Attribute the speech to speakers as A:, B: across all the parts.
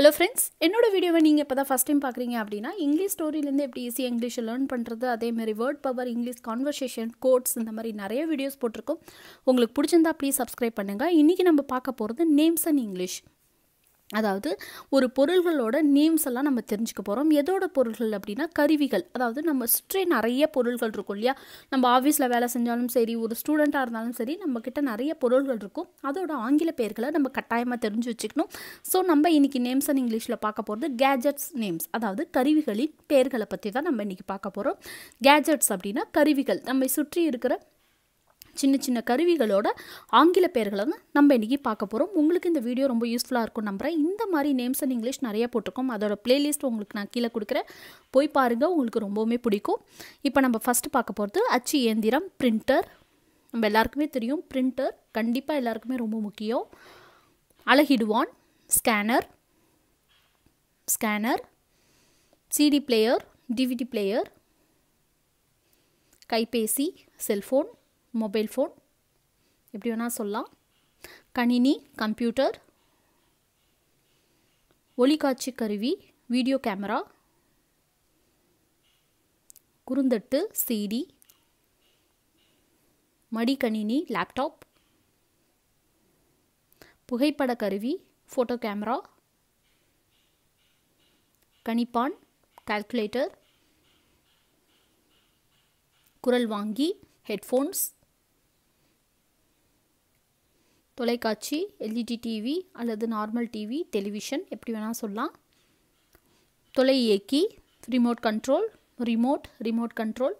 A: hello friends என்னோட வீடியோவை நீங்கள் இப்போ தான் ஃபஸ்ட் டைம் பார்க்குறீங்க அப்படின்னா இங்கிலீஷ் ஸ்டோரியிலேருந்து எப்படி ஈஸியாக இங்கிலீஷை லேர்ன் பண்ணுறது அதேமாதிரி word power English conversation quotes இந்த மாதிரி நிறைய வீடியோஸ் போட்டிருக்கோம் உங்களுக்கு பிடிச்சிருந்தா ப்ளீஸ் சப்ஸ்கிரைப் பண்ணுங்கள் இன்றைக்கி நம்ம பார்க்க போகிறது நேம்ஸ் அண்ட் இங்கிலீஷ் அதாவது ஒரு பொருள்களோட நேம்ஸ் எல்லாம் நம்ம தெரிஞ்சுக்க போகிறோம் எதோட பொருள்கள் அப்படின்னா கருவிகள் அதாவது நம்ம சுற்றி நிறைய பொருள்கள் இருக்கும் இல்லையா நம்ம ஆஃபீஸில் வேலை செஞ்சாலும் சரி ஒரு ஸ்டூடெண்ட்டாக இருந்தாலும் சரி நம்மக்கிட்ட நிறைய பொருள்கள் இருக்கும் அதோட ஆங்கில பெயர்களை நம்ம கட்டாயமாக தெரிஞ்சு வச்சுக்கணும் ஸோ நம்ம இன்றைக்கி நேம்ஸ் அண்ட் இங்கிலீஷில் பார்க்க போகிறது கேஜெட்ஸ் நேம்ஸ் அதாவது கருவிகளின் பெயர்களை பற்றி தான் நம்ம இன்றைக்கி பார்க்க போகிறோம் கேஜெட்ஸ் அப்படின்னா கருவிகள் நம்மை சுற்றி இருக்கிற சின்ன சின்ன கருவிகளோட ஆங்கில பெயர்களை தான் நம்ம இன்றைக்கி பார்க்க போகிறோம் உங்களுக்கு இந்த வீடியோ ரொம்ப யூஸ்ஃபுல்லாக இருக்கும் நம்புகிறேன் இந்த மாதிரி நேம்ஸ் அண்ட் இங்கிலீஷ் நிறைய போட்டிருக்கோம் அதோட பிளேலிஸ்ட் உங்களுக்கு நான் கீழே கொடுக்குறேன் போய் பாருங்கள் உங்களுக்கு ரொம்பவுமே பிடிக்கும் இப்போ நம்ம ஃபஸ்ட்டு பார்க்க போகிறது அச்சு இயந்திரம் பிரிண்டர் நம்ம எல்லாருக்குமே தெரியும் பிரிண்டர் கண்டிப்பாக எல்லாருக்குமே ரொம்ப முக்கியம் அழகிடுவான் scanner scanner CD player DVD player கைபேசி செல்ஃபோன் மொபைல் ஃபோன் எப்படி வேணால் சொல்லலாம் கணினி கம்ப்யூட்டர் ஒளிக்காட்சி கருவி வீடியோ கேமரா குறுந்தட்டு சிடி மடிக்கணினி லேப்டாப் புகைப்பட கருவி ஃபோட்டோ கேமரா கணிப்பான் கால்குலேட்டர் குரல் வாங்கி ஹெட்ஃபோன்ஸ் தொலைக்காட்சி எல்இடி டிவி e அல்லது நார்மல் டிவி டெலிவிஷன் எப்படி வேணால் சொல்லலாம் தொலை இயக்கி remote control remote remote control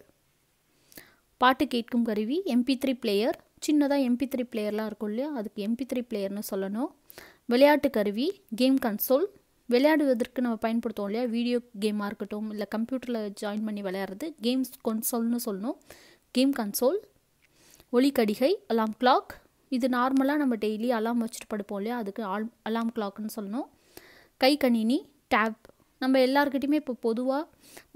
A: பாட்டு கேட்கும் கருவி எம்பி த்ரீ பிளேயர் சின்னதாக எம்பி த்ரீ பிளேயர்லாம் இருக்கும் இல்லையா அதுக்கு எம்பி த்ரீ பிளேயர்னு சொல்லணும் விளையாட்டு கருவி கேம் கன்சோல் விளையாடுவதற்கு நம்ம பயன்படுத்துவோம் இல்லையா வீடியோ கேமாக இருக்கட்டும் இல்லை கம்ப்யூட்டரில் ஜாயின் பண்ணி விளையாடுறது கேம்ஸ் கன்சோல்னு சொல்லணும் கேம் கன்சோல் ஒலிக்கடிகை அலாம் கிளாக் இது நார்மலாக நம்ம டெய்லி அலாம் வச்சுட்டு படுப்போம் இல்லையா அதுக்கு ஆல் அலாம் கிளாக்னு சொல்லணும் கை கணினி டேப் நம்ம எல்லாருக்கிட்டையுமே இப்போ பொதுவாக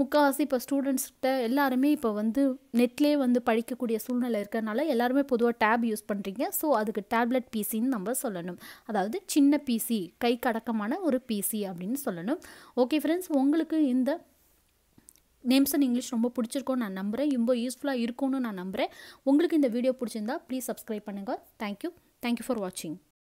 A: முக்கால்வாசி இப்போ ஸ்டூடெண்ட்ஸ்கிட்ட எல்லாருமே இப்போ வந்து நெட்லேயே வந்து படிக்கக்கூடிய சூழ்நிலை இருக்கிறதுனால எல்லாருமே பொதுவாக டேப் யூஸ் பண்ணுறீங்க ஸோ அதுக்கு டேப்லெட் பிசின்னு நம்ம சொல்லணும் அதாவது சின்ன பிசி கை கடக்கமான ஒரு பிசி அப்படின்னு சொல்லணும் ஓகே ஃப்ரெண்ட்ஸ் உங்களுக்கு இந்த நேம்ஸ் அண்ட் இங்கிலீஷ் ரொம்ப பிடிச்சிருக்கோன்னு நான் நம்புகிறேன் ரொம்ப யூஸ்ஃபுல்லாக இருக்கும்னு நான் நம்புகிறேன் உங்களுக்கு இந்த வீடியோ பிடிச்சிருந்தா ப்ளீஸ் சப்ஸ்கிரைப் பண்ணுங்கள் தேங்க்யூ தேங்க்யூ ஃபார் வாட்சிங்